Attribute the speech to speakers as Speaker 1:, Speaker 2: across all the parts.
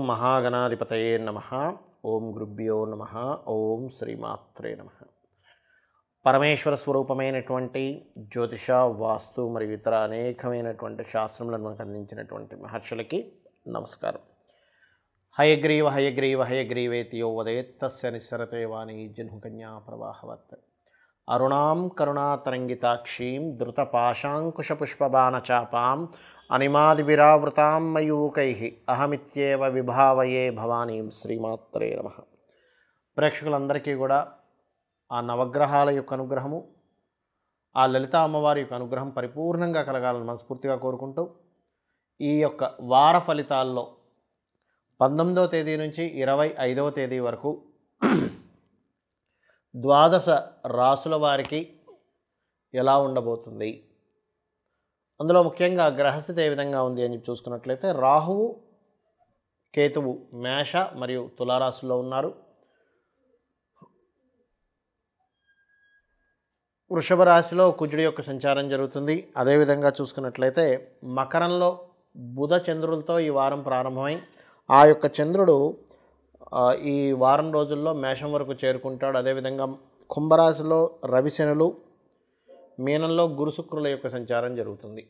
Speaker 1: ఓం మహాగణాధిపతయే నమ ఓం గురుభ్యో నమ ఓం శ్రీమాత్రే నమ పరమేశ్వర స్వరూపమైనటువంటి జ్యోతిష వాస్తు మరియు ఇతర అనేకమైనటువంటి శాస్త్రములను మనకు అందించినటువంటి మహర్షులకి నమస్కారం హయగ్రీవ హయగ్రీవ హయగ్రీవేతి యో వదేత్తస్య నిస్సరతే వాణి జన్హుకన్యా ప్రవాహవత్ అరుణాం కరుణాతరంగితాక్షీం ధృతపాశాంకుశపుష్పబాణచాపాం అనిమాదిభిరావృతాం మయూకై అహమిత్యేవ విభావయే భవానీం శ్రీమాత్రే నమ ప్రేక్షకులందరికీ కూడా ఆ నవగ్రహాల యొక్క అనుగ్రహము ఆ లలిత అమ్మవారి యొక్క అనుగ్రహం పరిపూర్ణంగా కలగాలని మనస్ఫూర్తిగా కోరుకుంటూ ఈ యొక్క వార ఫలితాల్లో పంతొమ్మిదవ తేదీ నుంచి ఇరవై ఐదవ తేదీ వరకు ద్వాదశ రాసుల వారికి ఎలా ఉండబోతుంది అందులో ముఖ్యంగా గ్రహస్థితి ఏ విధంగా ఉంది అని చూసుకున్నట్లయితే రాహువు కేతువు మేష మరియు తులారాశుల్లో ఉన్నారు వృషభ రాశిలో కుజుడి యొక్క సంచారం జరుగుతుంది అదేవిధంగా చూసుకున్నట్లయితే మకరంలో బుధ చంద్రులతో ఈ వారం ప్రారంభమై ఆ యొక్క చంద్రుడు ఈ వారం రోజుల్లో మేషం వరకు చేరుకుంటాడు అదేవిధంగా కుంభరాశిలో రవిశనులు మీనంలో గురుశుక్రుల యొక్క సంచారం జరుగుతుంది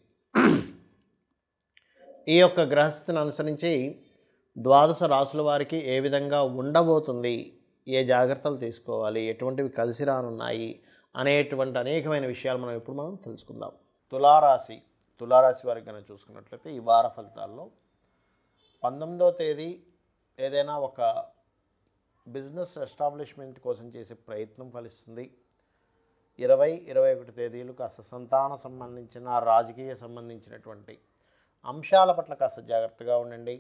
Speaker 1: ఈ యొక్క గ్రహస్థితిని అనుసరించి ద్వాదశ రాసుల వారికి ఏ విధంగా ఉండబోతుంది ఏ జాగ్రత్తలు తీసుకోవాలి ఎటువంటివి కలిసి రానున్నాయి అనేటువంటి అనేకమైన విషయాలు మనం ఇప్పుడు మనం తెలుసుకుందాం తులారాశి తులారాశి వారికి కనుక చూసుకున్నట్లయితే ఈ వార ఫలితాల్లో పంతొమ్మిదో తేదీ ఏదైనా ఒక బిజినెస్ ఎస్టాబ్లిష్మెంట్ కోసం చేసే ప్రయత్నం ఫలిస్తుంది ఇరవై ఇరవై ఒకటి తేదీలు కాస్త సంతాన సంబంధించిన రాజకీయ సంబంధించినటువంటి అంశాల పట్ల కాస్త జాగ్రత్తగా ఉండండి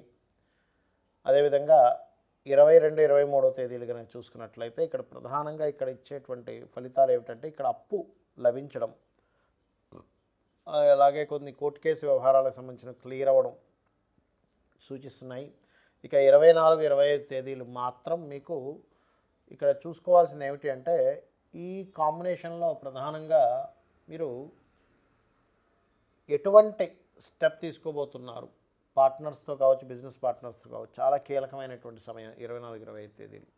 Speaker 1: అదేవిధంగా ఇరవై రెండు ఇరవై మూడో తేదీలు కనుక చూసుకున్నట్లయితే ఇక్కడ ప్రధానంగా ఇక్కడ ఇచ్చేటువంటి ఫలితాలు ఏమిటంటే ఇక్కడ అప్పు లభించడం అలాగే కొన్ని కోర్టు కేసు వ్యవహారాలకు సంబంధించిన క్లియర్ అవ్వడం సూచిస్తున్నాయి ఇక ఇరవై నాలుగు ఇరవై ఐదు తేదీలు మాత్రం మీకు ఇక్కడ చూసుకోవాల్సింది ఏమిటి అంటే ఈ కాంబినేషన్లో ప్రధానంగా మీరు ఎటువంటి స్టెప్ తీసుకోబోతున్నారు పార్ట్నర్స్తో కావచ్చు బిజినెస్ పార్ట్నర్స్తో కావచ్చు చాలా కీలకమైనటువంటి సమయం ఇరవై నాలుగు ఇరవై ఐదు తేదీలు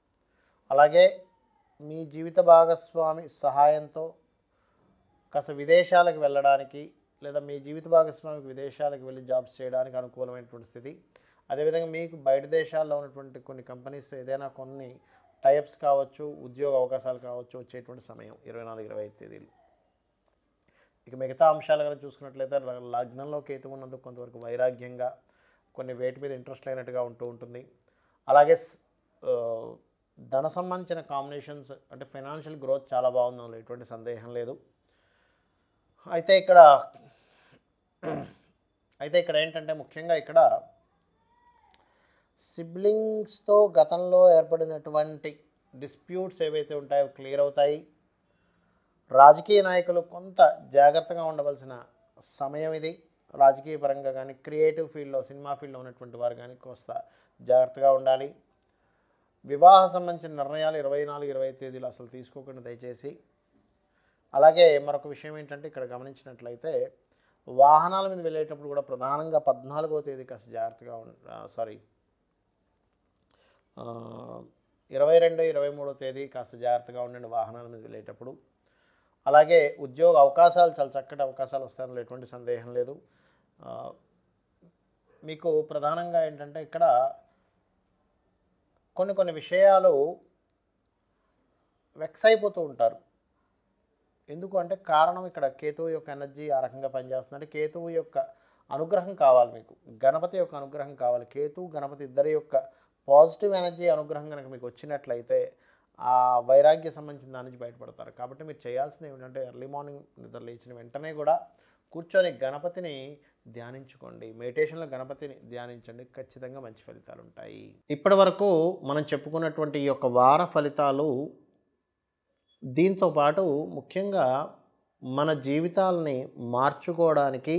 Speaker 1: అలాగే మీ జీవిత భాగస్వామి సహాయంతో కాస్త విదేశాలకు వెళ్ళడానికి లేదా మీ జీవిత భాగస్వామికి విదేశాలకు వెళ్ళి జాబ్స్ చేయడానికి అనుకూలమైనటువంటి స్థితి అదేవిధంగా మీకు బయట దేశాల్లో ఉన్నటువంటి కొన్ని కంపెనీస్తో ఏదైనా కొన్ని టైప్స్ కావచ్చు ఉద్యోగ అవకాశాలు కావచ్చు వచ్చేటువంటి సమయం ఇరవై నాలుగు ఇరవై ఐదు తేదీలు ఇక మిగతా అంశాలు కనుక చూసుకున్నట్లయితే లగ్నంలో కేతు ఉన్నందుకు కొంతవరకు వైరాగ్యంగా కొన్ని వేటి మీద ఇంట్రెస్ట్ లేనట్టుగా ఉంటూ ఉంటుంది అలాగే ధన సంబంధించిన కాంబినేషన్స్ అంటే ఫైనాన్షియల్ గ్రోత్ చాలా బాగుందని ఎటువంటి సందేహం లేదు అయితే ఇక్కడ అయితే ఇక్కడ ఏంటంటే ముఖ్యంగా ఇక్కడ సిబ్లింగ్స్తో గతంలో ఏర్పడినటువంటి డిస్ప్యూట్స్ ఏవైతే ఉంటాయో క్లియర్ అవుతాయి రాజకీయ నాయకులు కొంత జాగ్రత్తగా ఉండవలసిన సమయం ఇది రాజకీయ పరంగా కానీ క్రియేటివ్ ఫీల్డ్లో సినిమా ఫీల్డ్లో ఉన్నటువంటి వారు కానీ కోస్త జాగ్రత్తగా ఉండాలి వివాహ సంబంధించిన నిర్ణయాలు ఇరవై నాలుగు ఇరవై తేదీలు అసలు తీసుకోకుండా దయచేసి అలాగే మరొక విషయం ఏంటంటే ఇక్కడ గమనించినట్లయితే వాహనాల మీద వెళ్ళేటప్పుడు కూడా ప్రధానంగా పద్నాలుగో తేదీ కాస్త జాగ్రత్తగా సారీ ఇరవై రెండు ఇరవై మూడో తేదీ కాస్త జాగ్రత్తగా ఉండండి వాహనాల మీద వెళ్ళేటప్పుడు అలాగే ఉద్యోగ అవకాశాలు చాలా చక్కటి అవకాశాలు వస్తాయని ఎటువంటి సందేహం లేదు మీకు ప్రధానంగా ఏంటంటే ఇక్కడ కొన్ని కొన్ని విషయాలు వెక్స్ అయిపోతూ ఉంటారు ఎందుకు అంటే కారణం ఇక్కడ కేతువు యొక్క ఎనర్జీ ఆ రకంగా పనిచేస్తుంది కేతువు యొక్క అనుగ్రహం కావాలి మీకు గణపతి యొక్క అనుగ్రహం కావాలి కేతు గణపతి ఇద్దరి యొక్క పాజిటివ్ ఎనర్జీ అనుగ్రహం కనుక మీకు వచ్చినట్లయితే ఆ వైరాగ్య సంబంధించిన దాని నుంచి బయటపడతారు కాబట్టి మీరు చేయాల్సింది ఏమిటంటే ఎర్లీ మార్నింగ్ నిద్ర లేచిన వెంటనే కూడా కూర్చొని గణపతిని ధ్యానించుకోండి మెడిటేషన్లో గణపతిని ధ్యానించండి ఖచ్చితంగా మంచి ఫలితాలు ఉంటాయి ఇప్పటి వరకు మనం చెప్పుకున్నటువంటి ఈ యొక్క వార ఫలితాలు దీంతో పాటు ముఖ్యంగా మన జీవితాలని మార్చుకోవడానికి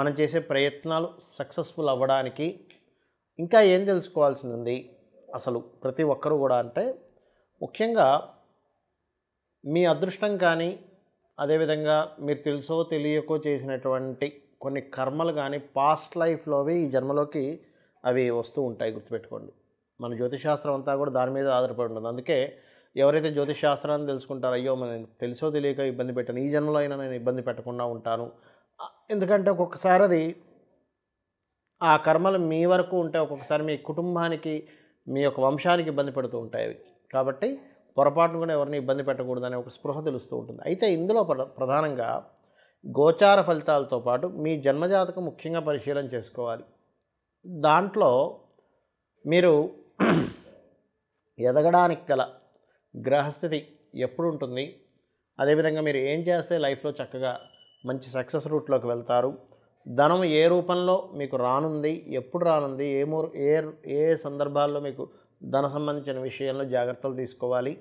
Speaker 1: మనం చేసే ప్రయత్నాలు సక్సెస్ఫుల్ అవ్వడానికి ఇంకా ఏం తెలుసుకోవాల్సింది ఉంది అసలు ప్రతి ఒక్కరూ కూడా అంటే ముఖ్యంగా మీ అదృష్టం కానీ అదేవిధంగా మీరు తెలుసో తెలియకో చేసినటువంటి కొన్ని కర్మలు కానీ పాస్ట్ లైఫ్లోవి ఈ జన్మలోకి అవి వస్తూ ఉంటాయి గుర్తుపెట్టుకోండి మన జ్యోతిశాస్త్రం అంతా కూడా దాని మీద ఆధారపడి ఉంటుంది అందుకే ఎవరైతే జ్యోతిశాస్త్రాన్ని తెలుసుకుంటారో అయ్యో నేను తెలుసో తెలియక ఇబ్బంది పెట్టాను ఈ జన్మలో అయినా నేను ఇబ్బంది పెట్టకుండా ఉంటాను ఎందుకంటే ఒక్కొక్కసారి అది ఆ కర్మలు మీ వరకు ఉంటే ఒక్కొక్కసారి మీ కుటుంబానికి మీ యొక్క వంశానికి ఇబ్బంది పెడుతూ ఉంటాయి కాబట్టి పొరపాటును కూడా ఎవరిని ఇబ్బంది పెట్టకూడదనే ఒక స్పృహ తెలుస్తూ ఉంటుంది అయితే ఇందులో ప్రధానంగా గోచార ఫలితాలతో పాటు మీ జన్మజాతకం ముఖ్యంగా పరిశీలన చేసుకోవాలి దాంట్లో మీరు ఎదగడానికి గల గ్రహస్థితి ఎప్పుడు ఉంటుంది అదేవిధంగా మీరు ఏం చేస్తే లైఫ్లో చక్కగా మంచి సక్సెస్ రూట్లోకి వెళ్తారు ధనం ఏ రూపంలో మీకు రానుంది ఎప్పుడు రానుంది ఏ ఏ ఏ సందర్భాల్లో మీకు ధన సంబంధించిన విషయంలో జాగ్రత్తలు తీసుకోవాలి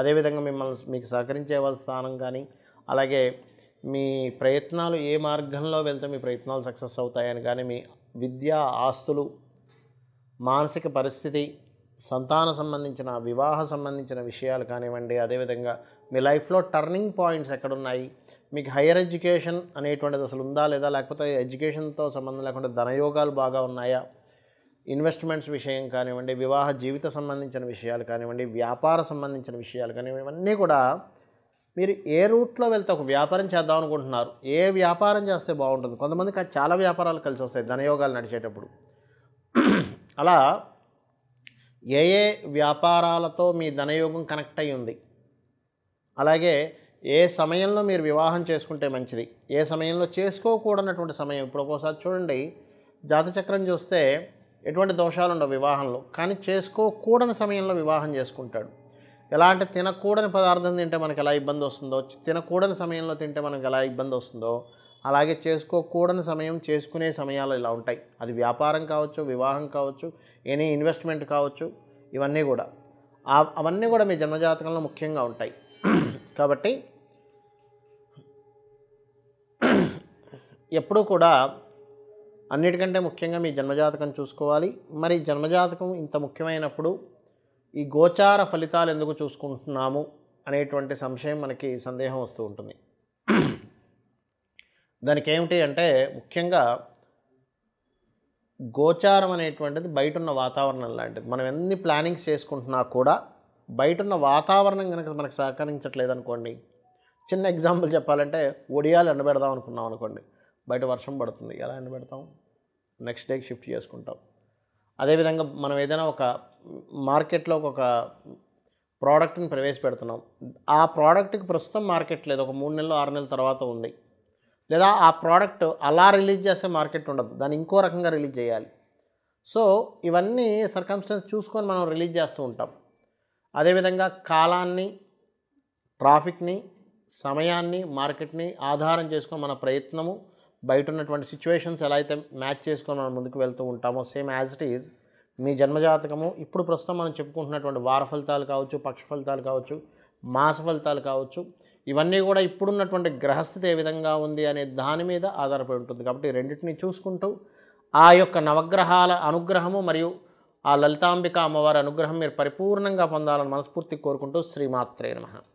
Speaker 1: అదేవిధంగా మిమ్మల్ని మీకు సహకరించే వాళ్ళ స్థానం కానీ అలాగే మీ ప్రయత్నాలు ఏ మార్గంలో వెళ్తే మీ ప్రయత్నాలు సక్సెస్ అవుతాయని కానీ మీ విద్య ఆస్తులు మానసిక పరిస్థితి సంతాన సంబంధించిన వివాహ సంబంధించిన విషయాలు కానివ్వండి అదేవిధంగా మీ లైఫ్లో టర్నింగ్ పాయింట్స్ ఎక్కడున్నాయి మీకు హైయర్ ఎడ్యుకేషన్ అనేటువంటిది అసలు ఉందా లేదా లేకపోతే ఎడ్యుకేషన్తో సంబంధం లేకుండా ధనయోగాలు బాగా ఉన్నాయా ఇన్వెస్ట్మెంట్స్ విషయం కానివ్వండి వివాహ జీవిత సంబంధించిన విషయాలు కానివ్వండి వ్యాపార సంబంధించిన విషయాలు కానివ్వండి ఇవన్నీ కూడా మీరు ఏ రూట్లో వెళ్తే ఒక వ్యాపారం చేద్దాం అనుకుంటున్నారు ఏ వ్యాపారం చేస్తే బాగుంటుంది కొంతమందికి చాలా వ్యాపారాలు కలిసి వస్తాయి ధనయోగాలు నడిచేటప్పుడు అలా ఏ ఏ వ్యాపారాలతో మీ ధనయోగం కనెక్ట్ అయ్యి ఉంది అలాగే ఏ సమయంలో మీరు వివాహం చేసుకుంటే మంచిది ఏ సమయంలో చేసుకోకూడనటువంటి సమయం ఇప్పుడు ఒక్కోసారి చూడండి జాతచక్రం చూస్తే ఎటువంటి దోషాలు ఉండవు వివాహంలో కానీ చేసుకోకూడని సమయంలో వివాహం చేసుకుంటాడు ఎలా అంటే తినకూడని పదార్థం తింటే మనకు ఎలా ఇబ్బంది వస్తుందో తినకూడని సమయంలో తింటే మనకు ఎలా ఇబ్బంది వస్తుందో అలాగే చేసుకోకూడని సమయం చేసుకునే సమయాలు ఇలా ఉంటాయి అది వ్యాపారం కావచ్చు వివాహం కావచ్చు ఎనీ ఇన్వెస్ట్మెంట్ కావచ్చు ఇవన్నీ కూడా అవన్నీ కూడా మీ జన్మజాతకంలో ముఖ్యంగా ఉంటాయి కాబట్టి ఎప్పుడూ కూడా అన్నిటికంటే ముఖ్యంగా మీ జన్మజాతకం చూసుకోవాలి మరి జన్మజాతకం ఇంత ముఖ్యమైనప్పుడు ఈ గోచార ఫలితాలు ఎందుకు చూసుకుంటున్నాము అనేటువంటి సంశయం మనకి సందేహం వస్తూ ఉంటుంది దానికి ఏమిటి అంటే ముఖ్యంగా గోచారం అనేటువంటిది బయట ఉన్న వాతావరణం లాంటిది మనం ఎన్ని ప్లానింగ్స్ చేసుకుంటున్నా కూడా బయట ఉన్న వాతావరణం కనుక మనకు సహకరించట్లేదు అనుకోండి చిన్న ఎగ్జాంపుల్ చెప్పాలంటే ఒడియాలు ఎండబెడదాం అనుకున్నాం అనుకోండి బయట వర్షం పడుతుంది ఎలా ఎండబెడతాం నెక్స్ట్ డేకి షిఫ్ట్ చేసుకుంటాం అదేవిధంగా మనం ఏదైనా ఒక మార్కెట్లో ఒక ప్రోడక్ట్ని ప్రవేశపెడుతున్నాం ఆ ప్రోడక్ట్కి ప్రస్తుతం మార్కెట్ లేదు ఒక మూడు నెలలు ఆరు నెలల తర్వాత ఉంది లేదా ఆ ప్రోడక్ట్ అలా రిలీజ్ చేస్తే మార్కెట్ ఉండదు దాన్ని ఇంకో రకంగా రిలీజ్ చేయాలి సో ఇవన్నీ సర్కమ్స్టెన్స్ చూసుకొని మనం రిలీజ్ చేస్తూ ఉంటాం అదేవిధంగా కాలాన్ని ట్రాఫిక్ని సమయాన్ని మార్కెట్ని ఆధారం చేసుకొని మన ప్రయత్నము బయట ఉన్నటువంటి సిచ్యువేషన్స్ ఎలా అయితే మ్యాచ్ చేసుకొని మనం ముందుకు వెళ్తూ ఉంటామో సేమ్ యాజ్ ఇట్ ఈజ్ మీ జన్మజాతకము ఇప్పుడు ప్రస్తుతం మనం చెప్పుకుంటున్నటువంటి వార ఫలితాలు కావచ్చు పక్ష ఫలితాలు కావచ్చు మాస ఫలితాలు కావచ్చు ఇవన్నీ కూడా ఇప్పుడున్నటువంటి గ్రహస్థితి ఏ విధంగా ఉంది అనే దాని మీద ఆధారపడి ఉంటుంది కాబట్టి రెండింటిని చూసుకుంటూ ఆ యొక్క నవగ్రహాల అనుగ్రహము మరియు ఆ లలితాంబిక అమ్మవారి అనుగ్రహం మీరు పరిపూర్ణంగా పొందాలని మనస్ఫూర్తి కోరుకుంటూ శ్రీమాత్రే నమ